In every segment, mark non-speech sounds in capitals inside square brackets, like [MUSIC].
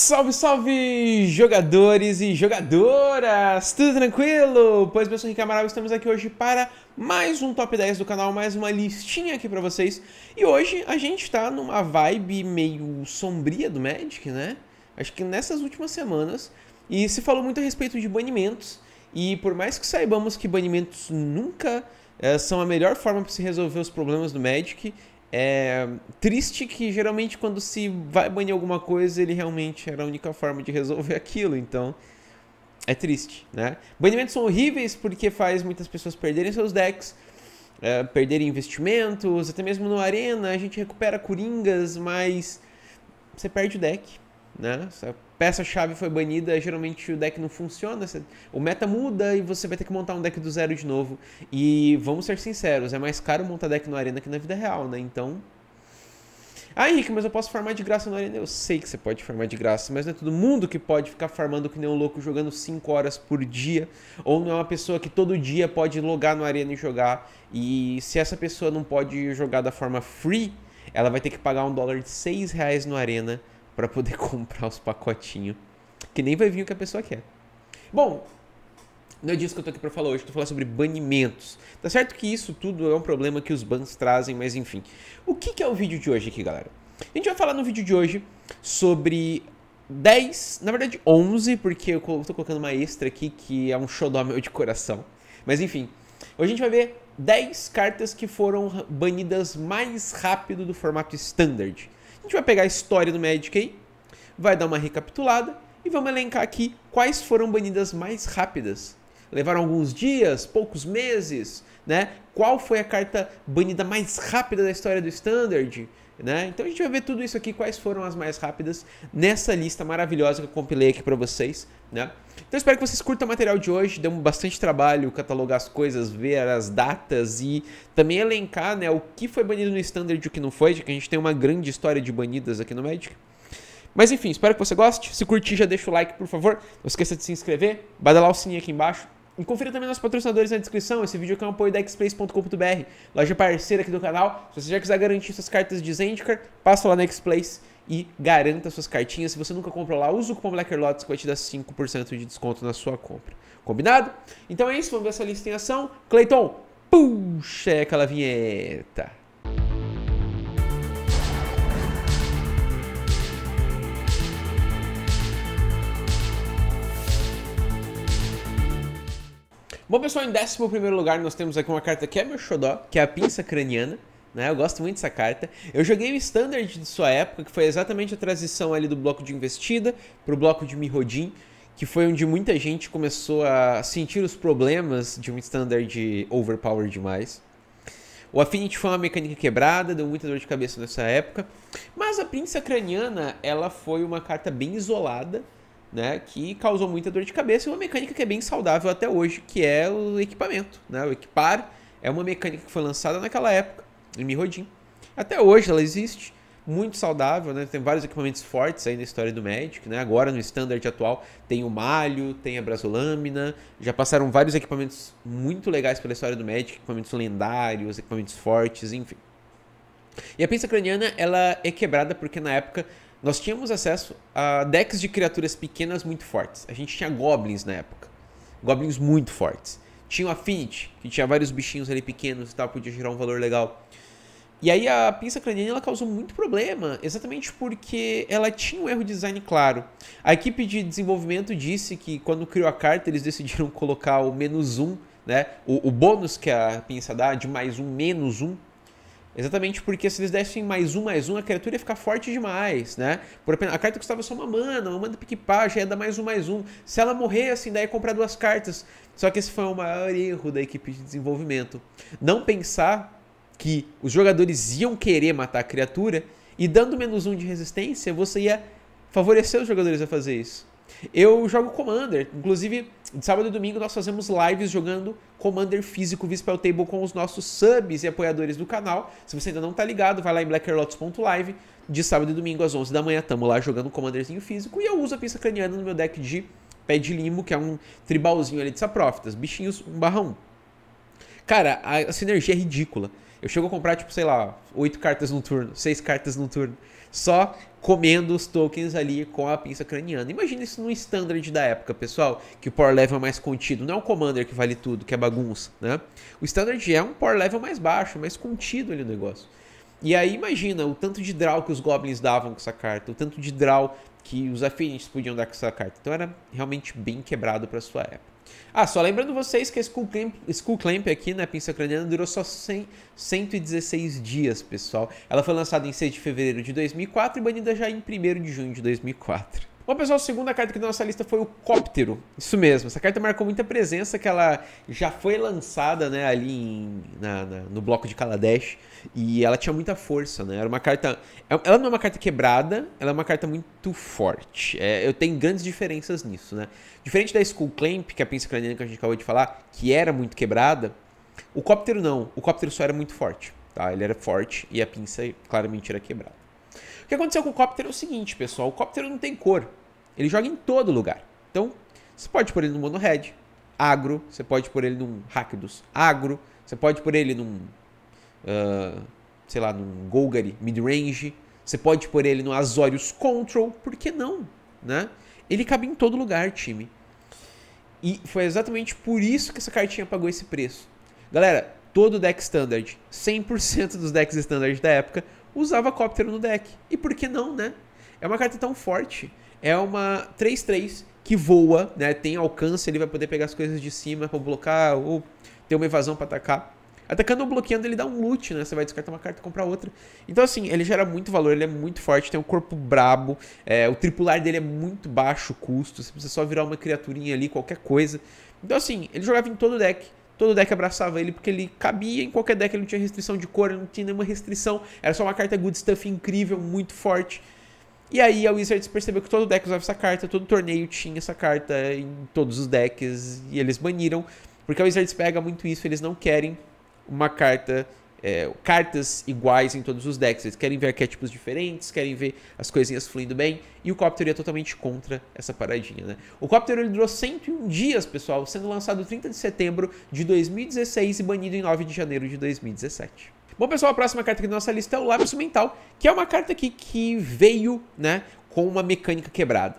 Salve, salve, jogadores e jogadoras! Tudo tranquilo? Pois, meu sou Rick Amaral, estamos aqui hoje para mais um Top 10 do canal, mais uma listinha aqui para vocês. E hoje a gente está numa vibe meio sombria do Magic, né? Acho que nessas últimas semanas, e se falou muito a respeito de banimentos, e por mais que saibamos que banimentos nunca é, são a melhor forma para se resolver os problemas do Magic, é triste que geralmente quando se vai banir alguma coisa, ele realmente era a única forma de resolver [LAUGHS] aquilo, então é triste, né? Banimentos são horríveis porque faz muitas pessoas perderem seus decks, é, perderem investimentos, até mesmo no Arena a gente recupera coringas, mas você perde o deck. Né? Se a peça-chave foi banida, geralmente o deck não funciona, o meta muda e você vai ter que montar um deck do zero de novo. E vamos ser sinceros, é mais caro montar deck no Arena que na vida real, né? Então. Ah, Henrique, mas eu posso farmar de graça no Arena? Eu sei que você pode farmar de graça, mas não é todo mundo que pode ficar farmando que nem um louco jogando 5 horas por dia. Ou não é uma pessoa que todo dia pode logar no Arena e jogar. E se essa pessoa não pode jogar da forma free, ela vai ter que pagar um dólar de 6 reais no Arena para poder [LAUGHS] comprar os pacotinhos. Que nem vai vir o que a pessoa quer. Bom, não é disso que eu tô aqui para falar hoje, tô falando sobre banimentos. Tá certo que isso tudo é um problema que os bans trazem, mas enfim. O que, que é o vídeo de hoje aqui, galera? A gente vai falar no vídeo de hoje sobre 10, na verdade 11, porque eu tô colocando uma extra aqui que é um xodó meu de coração. Mas enfim, hoje a gente vai ver 10 cartas que foram banidas mais rápido do formato standard. A gente vai pegar a história do Magic aí, vai dar uma recapitulada e vamos elencar aqui quais foram banidas mais rápidas. Levaram alguns dias, poucos meses, né? Qual foi a carta banida mais rápida da história do Standard? Né? Então a gente vai ver tudo isso aqui, quais foram as mais rápidas nessa lista maravilhosa que eu compilei aqui para vocês. Né? Então espero que vocês curtam o material de hoje, deu bastante trabalho catalogar as coisas, ver as datas e também elencar né, o que foi banido no Standard e o que não foi, já que a gente tem uma grande história de banidas aqui no Magic. Mas enfim, espero que você goste. Se curtir, já deixa o like, por favor. Não esqueça de se inscrever, badalar o sininho aqui embaixo e confira também nossos patrocinadores na descrição. Esse vídeo aqui é um apoio da xplace.com.br, loja parceira aqui do canal. Se você já quiser garantir suas cartas de Zendikar, passa lá na xplace e garanta suas cartinhas. Se você nunca comprou lá, usa o cupom BlackRLots que vai te dar 5% de desconto na sua compra. Combinado? Então é isso, vamos ver essa lista em ação. Cleiton, puxa aquela vinheta. Bom, pessoal, em 11 lugar nós temos aqui uma carta que é meu xodó, que é a pinça craniana. Né? Eu gosto muito dessa carta. Eu joguei o Standard de sua época, que foi exatamente a transição ali do bloco de investida para o bloco de Mirrodin, que foi onde muita gente começou a sentir os problemas de um Standard overpower demais. O Affinity foi uma mecânica quebrada, deu muita dor de cabeça nessa época. Mas a Pinça Craniana, ela foi uma carta bem isolada, né, que causou muita dor de cabeça e uma mecânica que é bem saudável até hoje, que é o equipamento. Né? O equipar é uma mecânica que foi lançada naquela época, em Mirrodin. Até hoje ela existe, muito saudável, né? tem vários equipamentos fortes aí na história do Magic. Né? Agora no standard atual tem o malho, tem a brasolâmina, já passaram vários equipamentos muito legais pela história do Magic, equipamentos lendários, equipamentos fortes, enfim. E a pinça craniana ela é quebrada porque na época nós tínhamos acesso a decks de criaturas pequenas muito fortes. A gente tinha goblins na época. Goblins muito fortes. Tinha o Affinity, que tinha vários bichinhos ali pequenos e tal, podia gerar um valor legal. E aí a pinça craniana ela causou muito problema, exatamente porque ela tinha um erro de design claro. A equipe de desenvolvimento disse que quando criou a carta, eles decidiram colocar o menos um, né? O, o bônus que a pinça dá de mais um menos um Exatamente porque se eles dessem mais um, mais um, a criatura ia ficar forte demais, né? Por apenas, a carta custava só uma mana, uma mana do ia dar mais um, mais um. Se ela morrer, assim, daí ia comprar duas cartas. Só que esse foi o maior erro da equipe de desenvolvimento. Não pensar que os jogadores iam querer matar a criatura e dando menos um de resistência, você ia favorecer os jogadores a fazer isso. Eu jogo Commander, inclusive de sábado e domingo nós fazemos lives jogando Commander físico Vispel Table com os nossos subs e apoiadores do canal. Se você ainda não tá ligado, vai lá em blackerlots.live. De sábado e domingo às 11 da manhã, tamo lá jogando Commanderzinho físico. E eu uso a pista craniana no meu deck de pé de limo, que é um tribalzinho ali de saprófitas. Bichinhos 1 barra 1. Cara, a sinergia é ridícula. Eu chego a comprar, tipo, sei lá, 8 cartas no turno, 6 cartas no turno só comendo os tokens ali com a pinça craniana. Imagina isso num standard da época, pessoal, que o power level é mais contido, não é um commander que vale tudo, que é bagunça, né? O standard é um power level mais baixo, mais contido ali no negócio. E aí imagina o tanto de draw que os goblins davam com essa carta, o tanto de draw que os afinities podiam dar com essa carta. Então era realmente bem quebrado para sua época. Ah, só lembrando vocês que a School Clamp, School Clamp aqui na né, pinça ucraniana durou só 100, 116 dias, pessoal. Ela foi lançada em 6 de fevereiro de 2004 e banida já em 1 de junho de 2004. Bom, pessoal, a segunda carta aqui da nossa lista foi o Cóptero. Isso mesmo, essa carta marcou muita presença, que ela já foi lançada né, ali em, na, na, no bloco de Kaladesh. E ela tinha muita força, né? Era uma carta. É, ela não é uma carta quebrada, ela é uma carta muito forte. É, eu tenho grandes diferenças nisso, né? Diferente da Skull Clamp, que é a pinça craniana que a gente acabou de falar, que era muito quebrada, o cóptero não. O cóptero só era muito forte. Tá? Ele era forte e a pinça claramente era quebrada. O que aconteceu com o cóptero é o seguinte, pessoal: o cóptero não tem cor. Ele joga em todo lugar. Então, você pode pôr ele no mono red, agro, você pode pôr ele num Rakdos agro, você pode pôr ele num, uh, sei lá, num Golgari midrange, você pode pôr ele no Azorius Control, por que não? Né? Ele cabe em todo lugar, time. E foi exatamente por isso que essa cartinha pagou esse preço. Galera, todo deck standard, 100% dos decks standard da época, usava Copter no deck. E por que não, né? É uma carta tão forte é uma 3-3 que voa, né? Tem alcance, ele vai poder pegar as coisas de cima para blocar ou ter uma evasão para atacar. Atacando ou bloqueando, ele dá um loot, né? Você vai descartar uma carta e comprar outra. Então, assim, ele gera muito valor, ele é muito forte, tem um corpo brabo. É, o tripular dele é muito baixo custo. Você precisa só virar uma criaturinha ali, qualquer coisa. Então, assim, ele jogava em todo deck. Todo deck abraçava ele porque ele cabia em qualquer deck, ele não tinha restrição de cor, ele não tinha nenhuma restrição. Era só uma carta good stuff incrível, muito forte. E aí a Wizards percebeu que todo deck usava essa carta, todo torneio tinha essa carta em todos os decks, e eles baniram, porque a Wizards pega muito isso, eles não querem uma carta, é, cartas iguais em todos os decks, eles querem ver arquétipos diferentes, querem ver as coisinhas fluindo bem, e o Copter é totalmente contra essa paradinha, né? O Copter ele durou 101 dias, pessoal, sendo lançado 30 de setembro de 2016 e banido em 9 de janeiro de 2017. Bom, pessoal, a próxima carta aqui da nossa lista é o Lápis Mental, que é uma carta aqui que veio, né, com uma mecânica quebrada,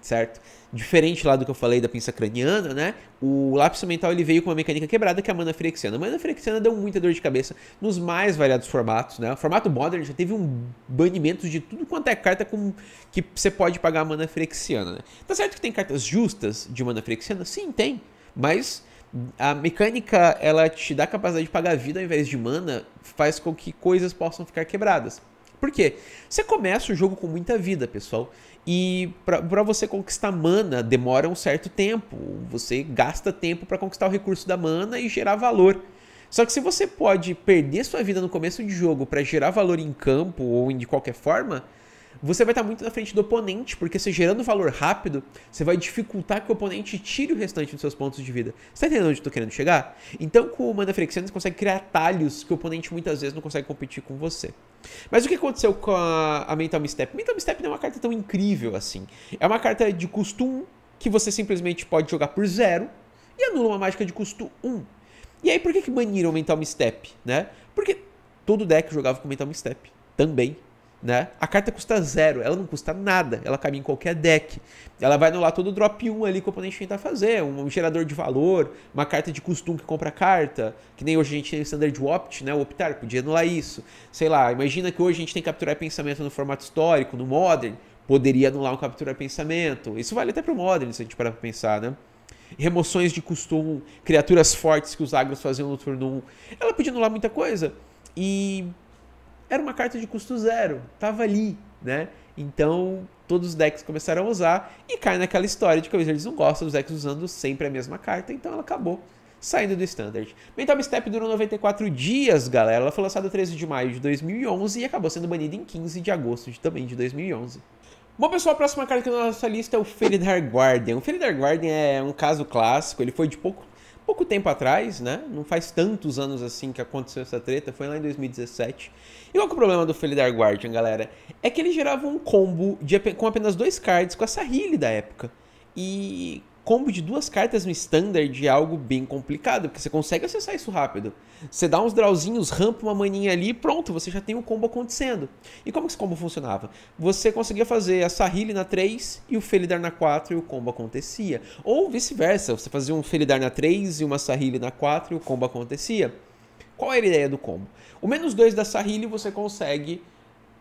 certo? Diferente lá do que eu falei da pinça craniana, né? O lápis mental ele veio com uma mecânica quebrada que é a mana frexiana. A mana frexiana deu muita dor de cabeça nos mais variados formatos, né? O formato modern já teve um banimento de tudo quanto é carta com que você pode pagar a mana frexiana, né? Tá certo que tem cartas justas de mana frexiana? Sim, tem. Mas a mecânica, ela te dá a capacidade de pagar vida ao invés de mana, faz com que coisas possam ficar quebradas. Por quê? Você começa o jogo com muita vida, pessoal, e para você conquistar mana demora um certo tempo. Você gasta tempo para conquistar o recurso da mana e gerar valor. Só que se você pode perder sua vida no começo de jogo para gerar valor em campo ou de qualquer forma, você vai estar muito na frente do oponente, porque você gerando valor rápido, você vai dificultar que o oponente tire o restante dos seus pontos de vida. Você está entendendo onde eu estou querendo chegar? Então, com o Mana Frexena, você consegue criar atalhos que o oponente muitas vezes não consegue competir com você. Mas o que aconteceu com a, Mental Misstep? Mental Misstep não é uma carta tão incrível assim. É uma carta de custo 1, que você simplesmente pode jogar por zero, e anula uma mágica de custo 1. E aí, por que, que baniram o Mental Misstep, né? Porque todo deck jogava com Mental Misstep também. Né? A carta custa zero, ela não custa nada, ela cabe em qualquer deck. Ela vai anular todo o drop 1 ali que o oponente tentar fazer, um gerador de valor, uma carta de costume que compra carta, que nem hoje a gente tem o Standard Opt, né? O Optar, podia anular isso. Sei lá, imagina que hoje a gente tem que capturar pensamento no formato histórico, no Modern, poderia anular um capturar pensamento. Isso vale até pro Modern, se a gente parar pra pensar, né? Remoções de costume, criaturas fortes que os agros faziam no turno 1. Ela podia anular muita coisa. E era uma carta de custo zero, tava ali, né? Então, todos os decks começaram a usar e cai naquela história de que o Wizards não gosta dos decks usando sempre a mesma carta, então ela acabou saindo do Standard. Mental Step durou 94 dias, galera. Ela foi lançada 13 de maio de 2011 e acabou sendo banida em 15 de agosto de, também de 2011. Bom, pessoal, a próxima carta que na nossa lista é o Felidar Guardian. O Felidar Guardian é um caso clássico, ele foi de pouco pouco tempo atrás, né? Não faz tantos anos assim que aconteceu essa treta, foi lá em 2017. E qual que é o problema do Felidar Guardian, galera? É que ele gerava um combo de, com apenas dois cards com essa heal da época. E combo de duas cartas no standard é algo bem complicado, porque você consegue acessar isso rápido. Você dá uns drawzinhos, rampa uma maninha ali e pronto, você já tem o combo acontecendo. E como que esse combo funcionava? Você conseguia fazer a Sahili na 3 e o Felidar na 4 e o combo acontecia. Ou vice-versa, você fazia um Felidar na 3 e uma Sahili na 4 e o combo acontecia. Qual era a ideia do combo? O menos 2 da Sahili você consegue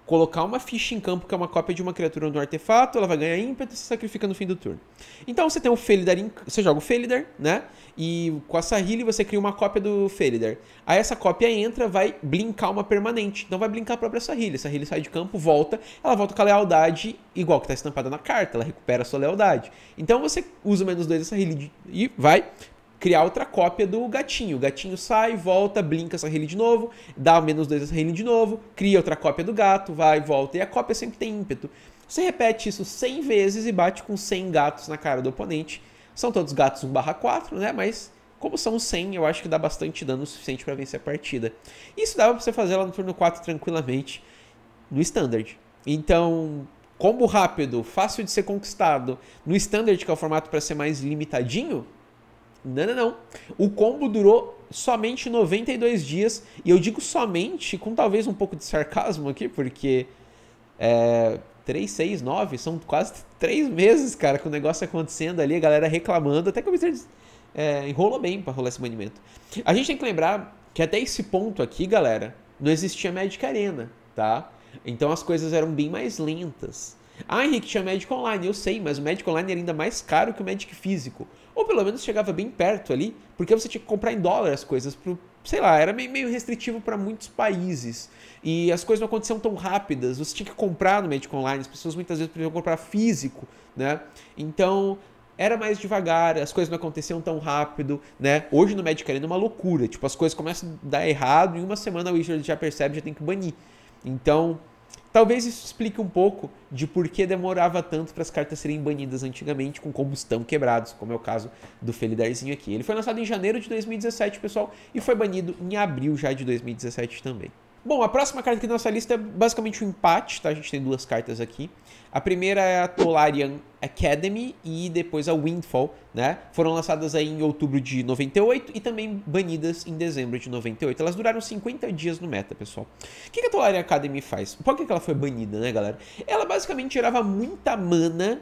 colocar uma ficha em campo que é uma cópia de uma criatura no artefato, ela vai ganhar ímpeto e se sacrifica no fim do turno. Então você tem o Felidar, em... você joga o Felidar, né? E com a Sahili você cria uma cópia do Felidar. Aí essa cópia entra, vai blinkar uma permanente. Então vai blinkar a própria Sahili. A Sahili sai de campo, volta, ela volta com a lealdade igual que está estampada na carta, ela recupera a sua lealdade. Então você usa menos dois essa Sahili e vai criar outra cópia do gatinho. O gatinho sai, volta, blinca essa rede de novo, dá menos dois essa rede de novo, cria outra cópia do gato, vai, volta. E a cópia sempre tem ímpeto. Você repete isso 100 vezes e bate com 100 gatos na cara do oponente. São todos gatos 1 barra 4, né? Mas como são 100, eu acho que dá bastante dano suficiente para vencer a partida. Isso dava para você fazer lá no turno 4 tranquilamente, no Standard. Então, combo rápido, fácil de ser conquistado, no Standard, que é o formato para ser mais limitadinho, não, não, não. O combo durou somente 92 dias. E eu digo somente com talvez um pouco de sarcasmo aqui, porque é, 3, 6, 9 são quase 3 meses, cara, com o negócio acontecendo ali, a galera reclamando. Até que o Mr. é, enrolou bem para rolar esse banimento. A gente tem que lembrar que até esse ponto aqui, galera, não existia Magic Arena, tá? Então as coisas eram bem mais lentas. Ah, Henrique, tinha Magic Online, eu sei, mas o Magic Online era ainda mais caro que o Magic Físico. Ou pelo menos chegava bem perto ali, porque você tinha que comprar em dólar as coisas pro, sei lá, era meio restritivo para muitos países. E as coisas não aconteciam tão rápidas. Você tinha que comprar no médico Online, as pessoas muitas vezes preferiam comprar físico, né? Então, era mais devagar, as coisas não aconteciam tão rápido, né? Hoje no médico é uma loucura, tipo, as coisas começam a dar errado, em uma semana o Wizard já percebe, já tem que banir. Então, Talvez isso explique um pouco de por que demorava tanto para as cartas serem banidas antigamente com combustão quebrados, como é o caso do Felidarzinho aqui. Ele foi lançado em janeiro de 2017, pessoal, e foi banido em abril já de 2017 também. Bom, a próxima carta aqui da nossa lista é basicamente um empate, tá? A gente tem duas cartas aqui. A primeira é a Tolarian Academy e depois a Windfall, né? Foram lançadas aí em outubro de 98 e também banidas em dezembro de 98. Elas duraram 50 dias no meta, pessoal. O que a Tolarian Academy faz? Por que ela foi banida, né, galera? Ela basicamente gerava muita mana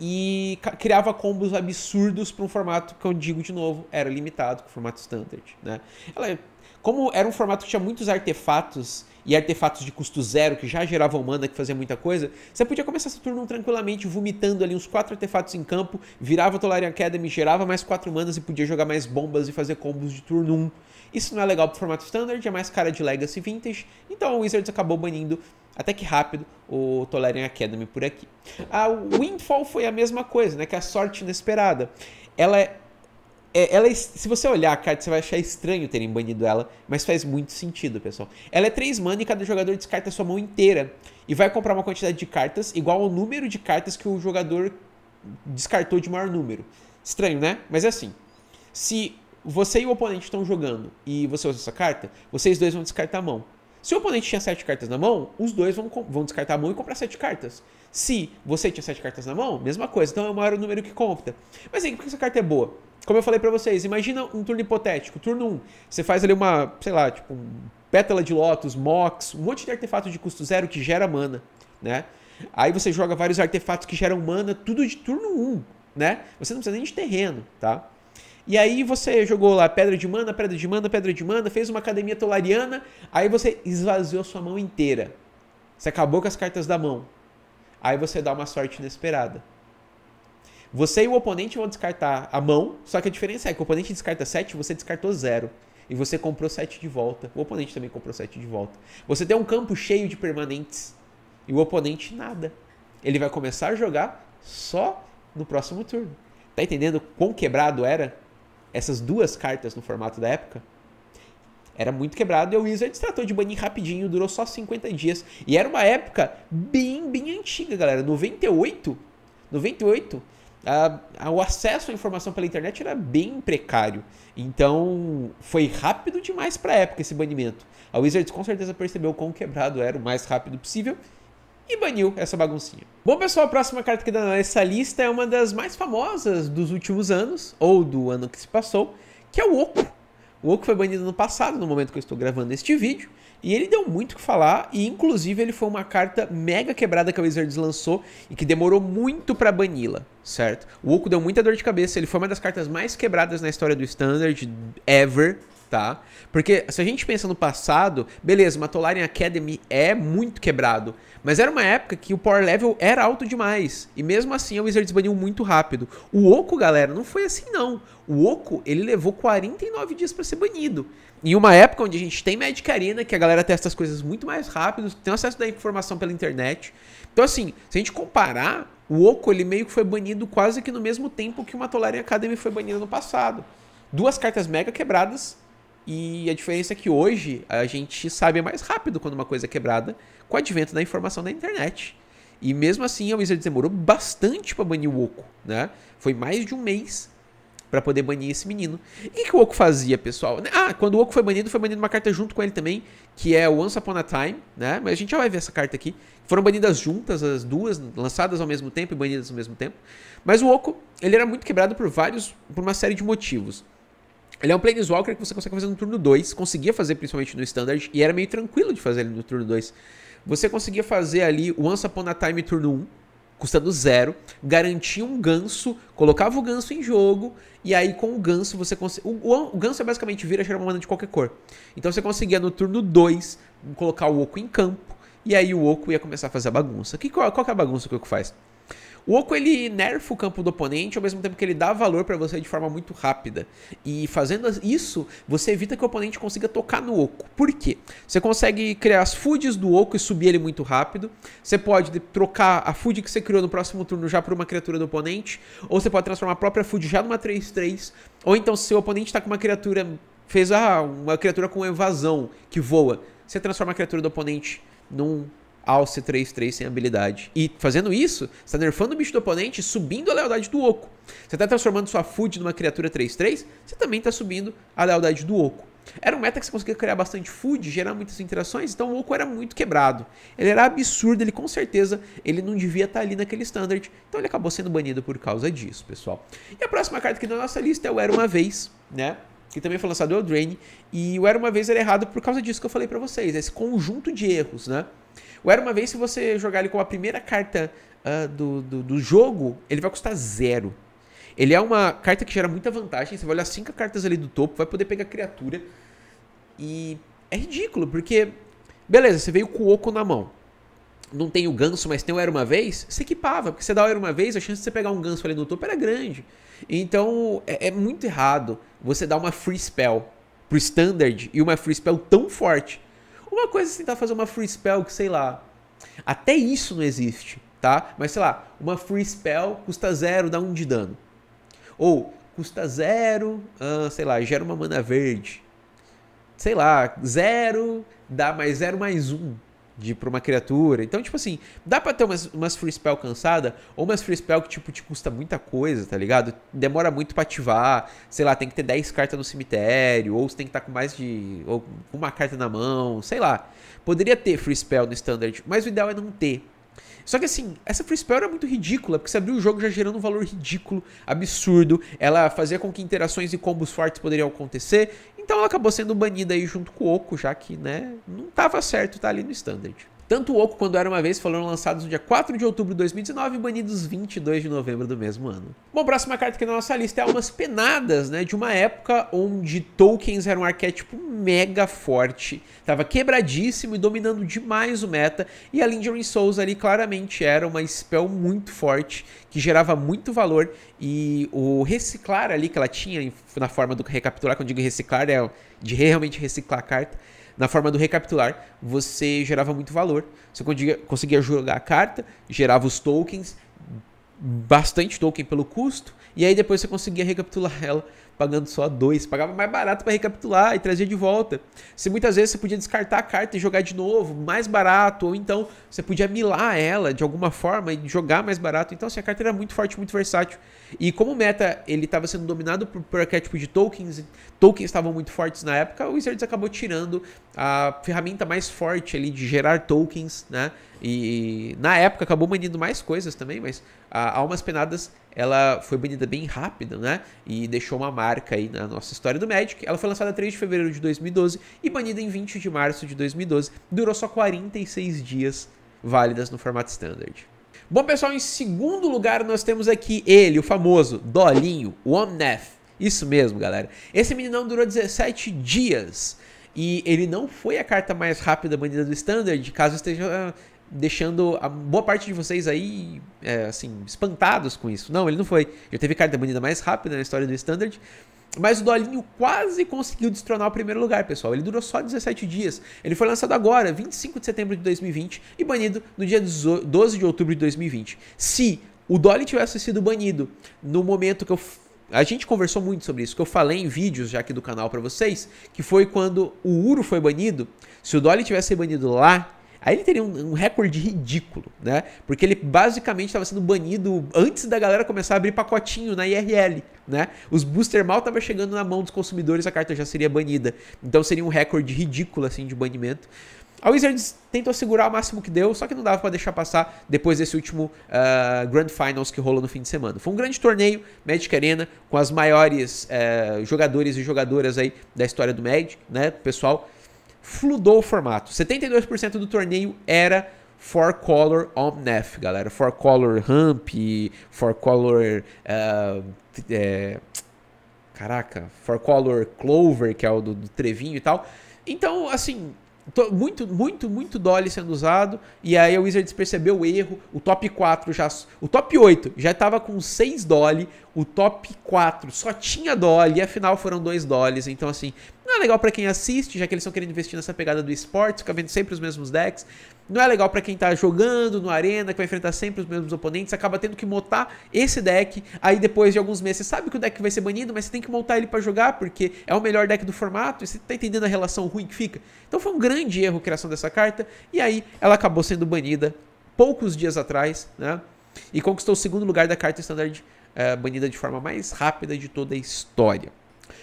e criava combos absurdos para um formato que eu digo de novo, era limitado, com o formato standard. Né? Ela, é, como era um formato que tinha muitos artefatos e artefatos de custo zero, que já geravam mana, que fazia muita coisa, você podia começar seu turno tranquilamente, vomitando ali uns quatro artefatos em campo, virava Tolarian Academy, gerava mais quatro manas e podia jogar mais bombas e fazer combos de turno 1. Isso não é legal o formato standard, é mais cara de Legacy Vintage, então o Wizards acabou banindo até que rápido o Tolerian Academy por aqui. A Windfall foi a mesma coisa, né? Que a sorte inesperada. Ela é, é, ela é, se você olhar a carta, você vai achar estranho terem banido ela, mas faz muito sentido, pessoal. Ela é 3 mana e cada jogador descarta a sua mão inteira. E vai comprar uma quantidade de cartas igual ao número de cartas que o jogador descartou de maior número. Estranho, né? Mas é assim. Se você e o oponente estão jogando e você usa essa carta, vocês dois vão descartar a mão. Se o oponente tinha sete cartas na mão, os dois vão, vão descartar a mão e comprar sete cartas. Se você tinha sete cartas na mão, mesma coisa. Então é o maior número que conta. Mas aí, por que essa carta é boa? Como eu falei para vocês, imagina um turno hipotético, turno 1. Um, você faz ali uma, sei lá, tipo, um pétala de lótus, mox, um monte de artefato de custo zero que gera mana, né? Aí você joga vários artefatos que geram mana, tudo de turno 1, um, né? Você não precisa nem de terreno, tá? E aí você jogou lá pedra de mana, pedra de mana, pedra de mana, fez uma academia tolariana, aí você esvaziou sua mão inteira. Você acabou com as cartas da mão. Aí você dá uma sorte inesperada. Você e o oponente vão descartar a mão, só que a diferença é que o oponente descarta 7, você descartou 0. E você comprou 7 de volta. O oponente também comprou 7 de volta. Você tem um campo cheio de permanentes. E o oponente nada. Ele vai começar a jogar só no próximo turno. Tá entendendo quão quebrado era? essas duas cartas no formato da época, era muito quebrado e o Wizards tratou de banir rapidinho, durou só 50 dias. E era uma época bem, bem antiga, galera. 98, 98 a, a, o acesso à informação pela internet era bem precário. Então, foi rápido demais para a época esse banimento. A Wizards com certeza percebeu o quão quebrado era o mais rápido possível e baniu essa baguncinha. Bom, pessoal, a próxima carta que dá nessa lista é uma das mais famosas dos últimos anos, ou do ano que se passou, que é o Oco. O Oco foi banido no passado, no momento que eu estou gravando este vídeo, e ele deu muito o que falar, e inclusive ele foi uma carta mega quebrada que a Wizards lançou e que demorou muito para bani-la, certo? O Oco deu muita dor de cabeça, ele foi uma das cartas mais quebradas na história do Standard, ever, tá? Porque se a gente pensa no passado, beleza, Tolarian Academy é muito quebrado, mas era uma época que o power level era alto demais, e mesmo assim a Wizards baniu muito rápido. O Oco, galera, não foi assim não. O Oco, ele levou 49 dias para ser banido. Em uma época onde a gente tem Magic Arena, que a galera testa as coisas muito mais rápido, tem acesso da informação pela internet. Então assim, se a gente comparar, o Oco ele meio que foi banido quase que no mesmo tempo que o Tolarian Academy foi banido no passado. Duas cartas mega quebradas e a diferença é que hoje a gente sabe mais rápido quando uma coisa é quebrada com o advento da informação da internet. E mesmo assim a Wizards demorou bastante para banir o Oco, né? Foi mais de um mês para poder banir esse menino. E o que, o Oco fazia, pessoal? Ah, quando o Oco foi banido, foi banido uma carta junto com ele também, que é Once Upon a Time, né? Mas a gente já vai ver essa carta aqui. Foram banidas juntas, as duas, lançadas ao mesmo tempo e banidas ao mesmo tempo. Mas o Oco, ele era muito quebrado por vários, por uma série de motivos. Ele é um Planeswalker que você consegue fazer no turno 2, conseguia fazer principalmente no Standard, e era meio tranquilo de fazer ele no turno 2. Você conseguia fazer ali Once Upon a Time turno 1, um, custando zero, garantia um ganso, colocava o ganso em jogo, e aí com o ganso você conseguia. O, o, o ganso é basicamente vira gerar uma mana de qualquer cor. Então você conseguia no turno 2 colocar o oco em campo, e aí o oco ia começar a fazer a bagunça. Que, qual, qual que é a bagunça que o oco faz? O Oco ele nerfa o campo do oponente ao mesmo tempo que ele dá valor para você de forma muito rápida. E fazendo isso, você evita que o oponente consiga tocar no Oco. Por quê? Você consegue criar as foods do Oco e subir ele muito rápido. Você pode trocar a food que você criou no próximo turno já por uma criatura do oponente. Ou você pode transformar a própria food já numa 3-3. Ou então, se o oponente está com uma criatura. Fez ah, uma criatura com evasão que voa. Você transforma a criatura do oponente num alce 3-3 sem habilidade. E fazendo isso, você está nerfando o bicho do oponente, subindo a lealdade do oco. Você está transformando sua food numa criatura 3-3, você também está subindo a lealdade do oco. Era um meta que você conseguia criar bastante food, gerar muitas interações, então o Oco era muito quebrado. Ele era absurdo, ele com certeza ele não devia estar tá ali naquele standard, então ele acabou sendo banido por causa disso, pessoal. E a próxima carta aqui da nossa lista é o Era Uma Vez, né? Que também foi lançado o drain e o Era Uma Vez era errado por causa disso que eu falei para vocês, esse conjunto de erros, né? O Era Uma Vez, se você jogar ele com a primeira carta uh, do, do, do, jogo, ele vai custar zero. Ele é uma carta que gera muita vantagem. Você vai olhar cinco cartas ali do topo, vai poder pegar criatura. E é ridículo, porque... Beleza, você veio com o Oco na mão. Não tem o ganso, mas tem o Era Uma Vez. Você equipava, porque você dá o Era Uma Vez, a chance de você pegar um ganso ali no topo era grande. Então, é, é muito errado você dar uma free spell pro standard e uma free spell tão forte uma coisa é assim, tentar tá? fazer uma free spell que, sei lá. Até isso não existe, tá? Mas sei lá, uma free spell custa zero, dá um de dano. Ou custa zero, ah, sei lá, gera uma mana verde. Sei lá, zero, dá mais zero mais um de pra uma criatura. Então, tipo assim, dá pra ter umas, umas free spell cansada ou umas free spell que, tipo, te custa muita coisa, tá ligado? Demora muito pra ativar, sei lá, tem que ter 10 cartas no cemitério, ou você tem que estar tá com mais de. ou uma carta na mão, sei lá. Poderia ter free spell no standard, mas o ideal é não ter. Só que assim, essa free spell era muito ridícula, porque você abriu o jogo já gerando um valor ridículo, absurdo. Ela fazia com que interações e combos fortes poderiam acontecer. Então ela acabou sendo banida aí junto com o Oco, já que, né, não estava certo estar tá ali no standard. Tanto o Oco quando era uma vez foram lançados no dia 4 de outubro de 2019 e banidos 22 de novembro do mesmo ano. Bom, próxima carta aqui na nossa lista é Almas Penadas, né? De uma época onde tokens era um arquétipo mega forte, tava quebradíssimo e dominando demais o meta, e a Lindron Souls ali claramente era uma spell muito forte, que gerava muito valor, e o reciclar ali que ela tinha na forma do recapitular, quando eu digo reciclar, é de realmente reciclar a carta, na forma do recapitular, você gerava muito valor. Você conseguia jogar a carta, gerava os tokens, bastante token pelo custo, e aí depois você conseguia recapitular [LAUGHS] ela pagando só dois. Pagava mais barato para recapitular e trazer de volta. Se muitas vezes você podia descartar a carta e jogar de novo, mais barato, ou então você podia milar ela de alguma forma e jogar mais barato. Então, assim, a carta era muito forte, muito versátil. E como o meta ele estava sendo dominado por, por arquétipo de tokens, tokens estavam muito fortes na época, o Wizards acabou tirando a ferramenta mais forte ali de gerar tokens, né? E na época acabou mandando mais coisas também, mas ah, almas penadas ela foi banida bem rápido, né? E deixou uma marca aí na nossa história do Magic. Ela foi lançada 3 de fevereiro de 2012 e banida em 20 de março de 2012. Durou só 46 dias válidas no formato standard. Bom, pessoal, em segundo lugar nós temos aqui ele, o famoso Dolinho, o Omneth. Isso mesmo, galera. Esse meninão durou 17 dias. E ele não foi a carta mais rápida banida do Standard, caso esteja deixando a boa parte de vocês aí, é, assim, espantados com isso. Não, ele não foi. Ele teve carta banida mais rápida na história do Standard. Mas o Dolinho quase conseguiu destronar o primeiro lugar, pessoal. Ele durou só 17 dias. Ele foi lançado agora, 25 de setembro de 2020, e banido no dia 12 de outubro de 2020. Se o Dolly tivesse sido banido no momento que eu a gente conversou muito sobre isso, que eu falei em vídeos já aqui do canal para vocês, que foi quando o Uro foi banido. Se o Dolly tivesse sido banido lá, Aí ele teria um, um recorde ridículo, né? Porque ele basicamente estava sendo banido antes da galera começar a abrir pacotinho na IRL, né? Os booster mal estavam chegando na mão dos consumidores, a carta já seria banida. Então seria um recorde ridículo assim de banimento. A Wizards tentou segurar o máximo que deu, só que não dava para deixar passar depois desse último uh, Grand Finals que rolou no fim de semana. Foi um grande torneio, Magic Arena, com as maiores uh, jogadores e jogadoras aí da história do Magic, né? O pessoal fludou o formato. 72% do torneio era Four Color Omnef, galera. Four Color Ramp, Four Color. Uh, é, caraca, Four Color Clover, que é o do, do Trevinho e tal. Então, assim, muito, muito, muito Dolly sendo usado. E aí o Wizards percebeu o erro. O top 4 já. O top 8 já estava com 6 Dolly o top 4 só tinha Dolly, e afinal foram dois Dollys. Então, assim, não é legal para quem assiste, já que eles estão querendo investir nessa pegada do esporte, fica vendo sempre os mesmos decks. Não é legal para quem tá jogando no arena, que vai enfrentar sempre os mesmos oponentes, acaba tendo que montar esse deck. Aí depois de alguns meses, você sabe que o deck vai ser banido, mas você tem que montar ele para jogar, porque é o melhor deck do formato, e você tá entendendo a relação ruim que fica. Então foi um grande erro a criação dessa carta, e aí ela acabou sendo banida poucos dias atrás, né? E conquistou o segundo lugar da carta standard é, banida de forma mais rápida de toda a história.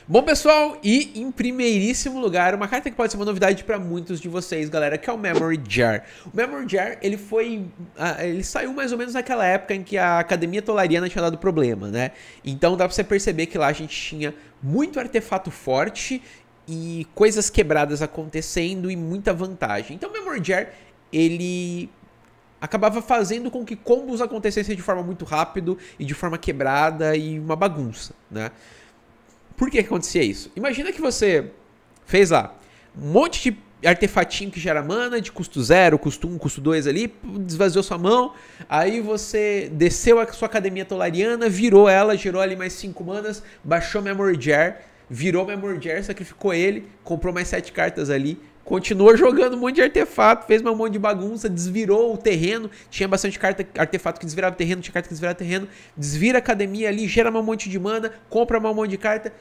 Bom, pessoal, e em primeiríssimo lugar, uma carta que pode ser uma novidade para muitos de vocês, galera, que é o Memory Jar. O Memory Jar, ele foi. Ah, ele saiu mais ou menos naquela época em que a Academia Tolariana tinha dado problema, né? Então dá pra você perceber que lá a gente tinha muito artefato forte e coisas quebradas acontecendo e muita vantagem. Então o Memory Jar, ele acabava fazendo com que combos acontecessem de forma muito rápido e de forma quebrada e uma bagunça, né? Por que, acontecia isso? Imagina que você fez lá um monte de artefatinho que gera mana, de custo 0, custo 1, um, custo 2 ali, desvaziou sua mão, aí você desceu a sua academia tolariana, virou ela, gerou ali mais 5 manas, baixou Memory Jar, virou Memory Jar, sacrificou ele, comprou mais 7 cartas ali, Continua jogando um monte de artefato, fez um monte de bagunça, desvirou o terreno. Tinha bastante carta, artefato que desvirava o terreno, tinha carta que desvirava o terreno. Desvira a academia ali, gera um monte de mana, compra um monte de carta.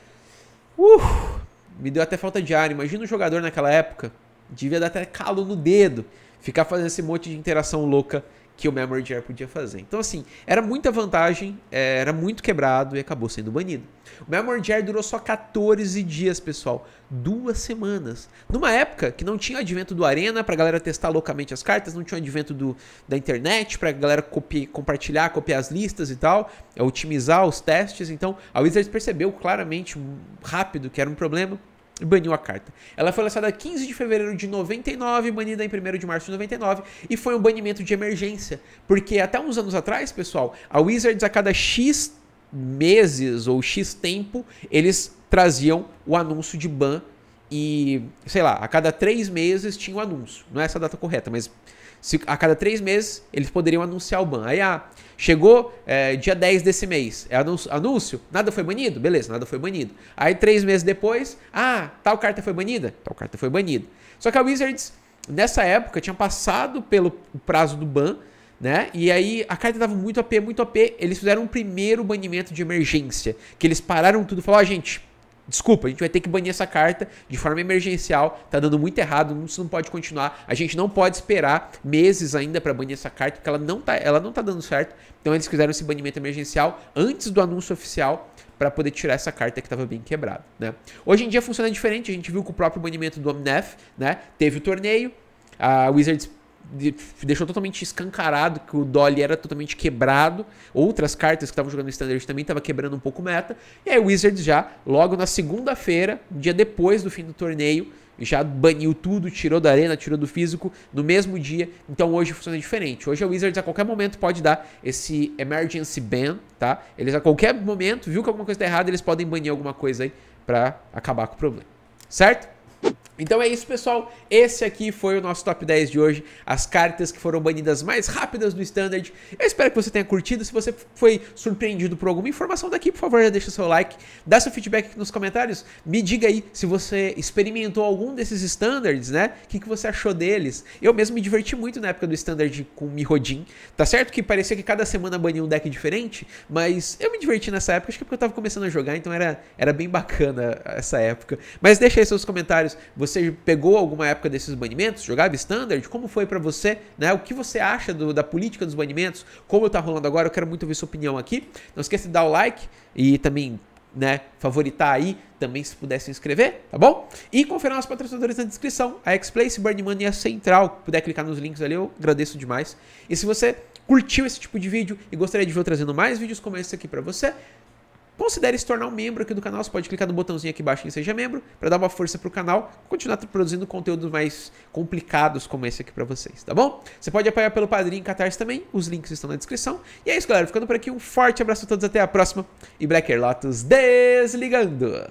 Uff, me deu até falta de ar. Imagina o um jogador naquela época. Devia dar até calo no dedo. Ficar fazendo esse monte de interação louca que o Memory Jar podia fazer. Então, assim, era muita vantagem, é, era muito quebrado e acabou sendo banido. O Memory Jar durou só 14 dias, pessoal. Duas semanas. Numa época que não tinha o advento do Arena pra galera testar loucamente as cartas, não tinha o advento do, da internet pra galera copi, compartilhar, copiar as listas e tal, é, otimizar os testes. Então, a Wizards percebeu claramente, hum, rápido, que era um problema baniu a carta. Ela foi lançada 15 de fevereiro de 99, banida em 1 de março de 99, e foi um banimento de emergência, porque até uns anos atrás, pessoal, a Wizards a cada X meses ou X tempo, eles traziam o anúncio de ban e, sei lá, a cada três meses tinha o um anúncio. Não é essa a data correta, mas se a cada três meses eles poderiam anunciar o ban. Aí, ah, chegou é, dia 10 desse mês, é anúncio, anúncio, nada foi banido? Beleza, nada foi banido. Aí, três meses depois, ah, tal carta foi banida? Tal carta foi banida. Só que a Wizards, nessa época, tinha passado pelo prazo do ban, né? E aí a carta dava muito AP, muito AP. Eles fizeram um primeiro banimento de emergência, que eles pararam tudo e falaram, ó, oh, gente, Desculpa, a gente vai ter que banir essa carta de forma emergencial, tá dando muito errado, isso não pode continuar. A gente não pode esperar meses ainda para banir essa carta, porque ela não, tá, ela não tá dando certo. Então eles fizeram esse banimento emergencial antes do anúncio oficial para poder tirar essa carta que estava bem quebrada, né? Hoje em dia funciona diferente, a gente viu com o próprio banimento do Omnef, né? Teve o torneio, a Wizards deixou totalmente escancarado que o Dolly era totalmente quebrado. Outras cartas que estavam jogando no Standard também estavam quebrando um pouco meta. E aí o Wizards já, logo na segunda-feira, um dia depois do fim do torneio, já baniu tudo, tirou da arena, tirou do físico no mesmo dia. Então hoje funciona diferente. Hoje o Wizards a qualquer momento pode dar esse emergency ban, tá? Eles a qualquer momento, viu que alguma coisa está errada, eles podem banir alguma coisa aí para acabar com o problema. Certo? Então é isso, pessoal. Esse aqui foi o nosso top 10 de hoje. As cartas que foram banidas mais rápidas do Standard. Eu espero que você tenha curtido. Se você foi surpreendido por alguma informação daqui, por favor, já deixa seu like. Dá seu feedback aqui nos comentários. Me diga aí se você experimentou algum desses Standards, né? O que, que você achou deles? Eu mesmo me diverti muito na época do Standard com o Mirodin. Tá certo que parecia que cada semana bania um deck diferente, mas eu me diverti nessa época. Acho que é porque eu tava começando a jogar, então era, era bem bacana essa época. Mas deixa aí seus comentários. Você pegou alguma época desses banimentos? Jogava standard? Como foi para você? Né? O que você acha do, da política dos banimentos? Como tá rolando agora? Eu quero muito ouvir sua opinião aqui. Não esqueça de dar o like e também né, favoritar aí, também se puder se inscrever, tá bom? E conferir nossos patrocinadores na descrição, a X-Place, Burn e a Central. Puder clicar nos links ali, eu agradeço demais. E se você curtiu esse tipo de vídeo e gostaria de ver eu trazendo mais vídeos como esse aqui para você, considere se tornar um membro aqui do canal. Você pode clicar no botãozinho aqui embaixo em Seja Membro para dar uma força para o canal continuar produzindo conteúdos mais complicados como esse aqui para vocês, tá bom? Você pode apoiar pelo em Catarse também, os links estão na descrição. E é isso, galera. Ficando por aqui, um forte abraço a todos, até a próxima. E Black Air Lotus desligando!